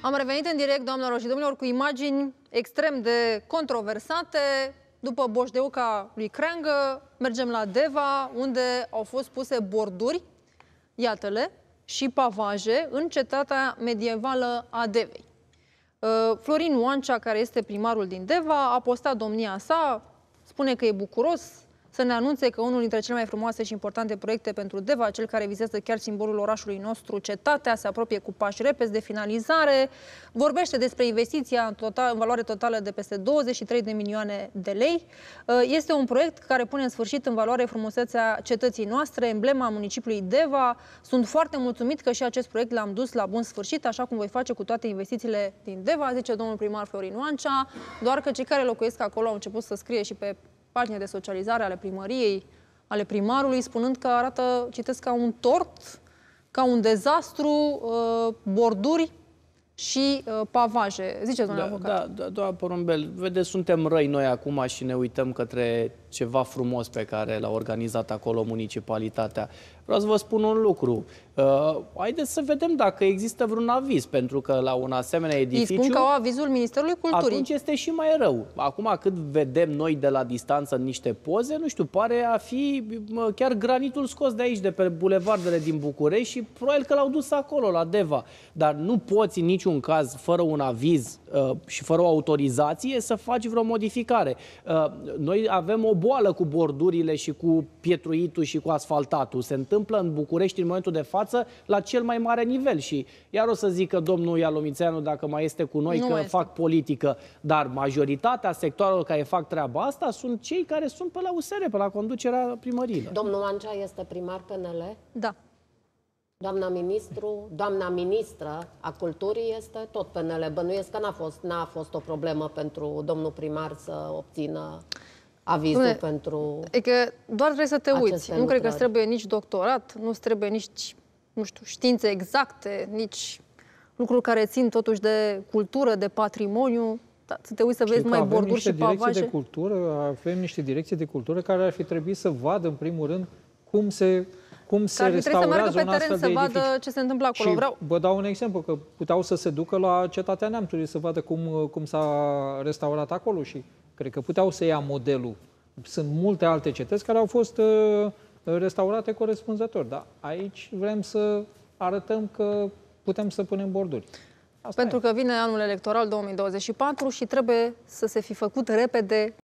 Am revenit în direct, doamnelor și domnilor, cu imagini extrem de controversate. După Boșdeuca lui Creangă, mergem la Deva, unde au fost puse borduri, iată-le, și pavaje în cetatea medievală a Devei. Uh, Florin Oancea, care este primarul din Deva, a postat domnia sa, spune că e bucuros să ne anunțe că unul dintre cele mai frumoase și importante proiecte pentru Deva, cel care vizează chiar simbolul orașului nostru, cetatea, se apropie cu pași repezi de finalizare, vorbește despre investiția în, total, în valoare totală de peste 23 de milioane de lei. Uh, este un proiect care pune în sfârșit în valoare frumusețea cetății noastre, emblema municipiului Deva. Sunt foarte mulțumit că și acest proiect l-am dus la bun sfârșit, așa cum voi face cu toate investițiile din Deva, zice domnul primar Florin Oancea, doar că cei care locuiesc acolo au început să scrie și pe pagini de socializare ale primăriei, ale primarului, spunând că arată, citesc, ca un tort, ca un dezastru, uh, borduri și uh, pavaje. Zice, domnule da, avocat. Da, da, doamna Porumbel, vedeți, suntem răi noi acum și ne uităm către ceva frumos pe care l-a organizat acolo municipalitatea. Vreau să vă spun un lucru. Uh, haideți să vedem dacă există vreun aviz, pentru că la un asemenea edificiu... Îi spun că au avizul Ministerului Culturii. Atunci este și mai rău. Acum cât vedem noi de la distanță niște poze, nu știu, pare a fi chiar granitul scos de aici, de pe bulevardele din București și probabil că l-au dus acolo, la Deva. Dar nu poți nici niciun caz, fără un aviz uh, și fără o autorizație, să faci vreo modificare. Uh, noi avem o boală cu bordurile și cu pietruitul și cu asfaltatul. Se întâmplă în București în momentul de față la cel mai mare nivel și iar o să zică domnul Ialomițeanu dacă mai este cu noi nu că este. fac politică, dar majoritatea sectoarelor care fac treaba asta sunt cei care sunt pe la USR, pe la conducerea primăriei. Domnul Mancea este primar PNL? Da. Doamna ministru, doamna ministră a culturii este tot PNL. Bănuiesc că n-a fost, n-a fost o problemă pentru domnul primar să obțină avizul Bine, pentru E că doar trebuie să te uiți. Lucrări. Nu cred că trebuie nici doctorat, nu trebuie nici, nu știu, științe exacte, nici lucruri care țin totuși de cultură, de patrimoniu. Da, să te uiți să vezi mai borduri și pavaje. De cultură, avem niște direcții de cultură care ar fi trebuit să vadă, în primul rând, cum se cum se Dar restaurează să un astfel să de vadă ce se întâmplă acolo. Și Vreau... vă dau un exemplu, că puteau să se ducă la Cetatea Neamțului să vadă cum, cum s-a restaurat acolo și cred că puteau să ia modelul. Sunt multe alte cetăți care au fost uh, restaurate corespunzător, dar aici vrem să arătăm că putem să punem borduri. Asta Pentru e. că vine anul electoral 2024 și trebuie să se fi făcut repede